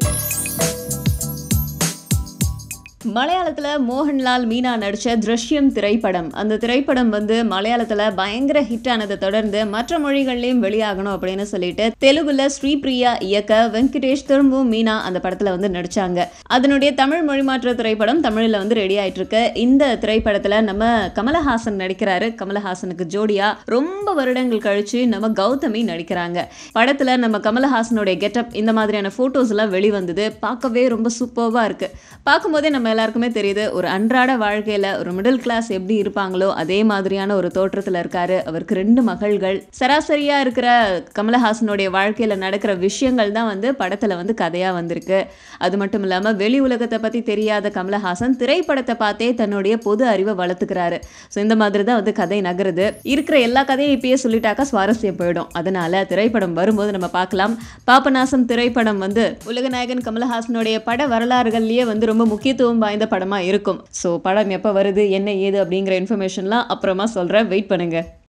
Thank you. மலையாளத்தில் மோகன்லால் மீனா நடித்த திருஷ்யம் திரைப்படம் அந்த திரைப்படம் வந்து மலையாளத்தில் பயங்கர ஹிட் ஆனதை தொடர்ந்து மற்ற மொழிகள்லையும் வெளியாகணும் அப்படின்னு சொல்லிட்டு தெலுங்குல ஸ்ரீபிரியா இயக்க வெங்கடேஷ் திரும்பவும் மீனா அந்த படத்தில் வந்து நடித்தாங்க அதனுடைய தமிழ் மொழிமாற்ற திரைப்படம் தமிழில் வந்து ரெடி ஆயிட்டு இருக்கு இந்த திரைப்படத்தில் நம்ம கமலஹாசன் நடிக்கிறாரு கமலஹாசனுக்கு ஜோடியா ரொம்ப வருடங்கள் கழிச்சு நம்ம கௌதமி நடிக்கிறாங்க படத்தில் நம்ம கமலஹாசனுடைய கெட்டப் இந்த மாதிரியான ஃபோட்டோஸ்லாம் வெளிவந்தது பார்க்கவே ரொம்ப சூப்பர்வாக இருக்குது பார்க்கும்போதே நம்ம எல்லாருக்குமே தெரியுது ஒரு அன்றாட வாழ்க்கையில் ஒரு மிடில் கிளாஸ் எப்படி இருப்பாங்களோ அதே மாதிரியான ஒரு தோற்றத்தில் இருக்காரு அவருக்கு ரெண்டு மகள்கள் சராசரியாக இருக்கிற கமலஹாசனுடைய வாழ்க்கையில் நடக்கிற விஷயங்கள் தான் வந்து படத்தில் வந்து கதையாக வந்திருக்கு அது மட்டும் இல்லாமல் வெளி உலகத்தை பற்றி தெரியாத கமலஹாசன் திரைப்படத்தை பார்த்தே தன்னுடைய பொது அறிவை வளர்த்துக்கிறாரு ஸோ இந்த மாதிரி தான் வந்து கதை நகருது இருக்கிற எல்லா கதையும் இப்பயே சொல்லிட்டாக்கா சுவாரஸ்யம் போயிடும் அதனால திரைப்படம் வரும்போது நம்ம பார்க்கலாம் பாபநாசம் திரைப்படம் வந்து உலகநாயகன் கமலஹாசனுடைய பட வரலாறுகள்லேயே வந்து ரொம்ப முக்கியத்துவம் வாய்ந்த படமாக இருக்கும் ஸோ படம் எப்போ வருது என்ன ஏது அப்படிங்கிற இன்ஃபர்மேஷன்லாம் அப்புறமா சொல்கிறேன் வெயிட் பண்ணுங்கள்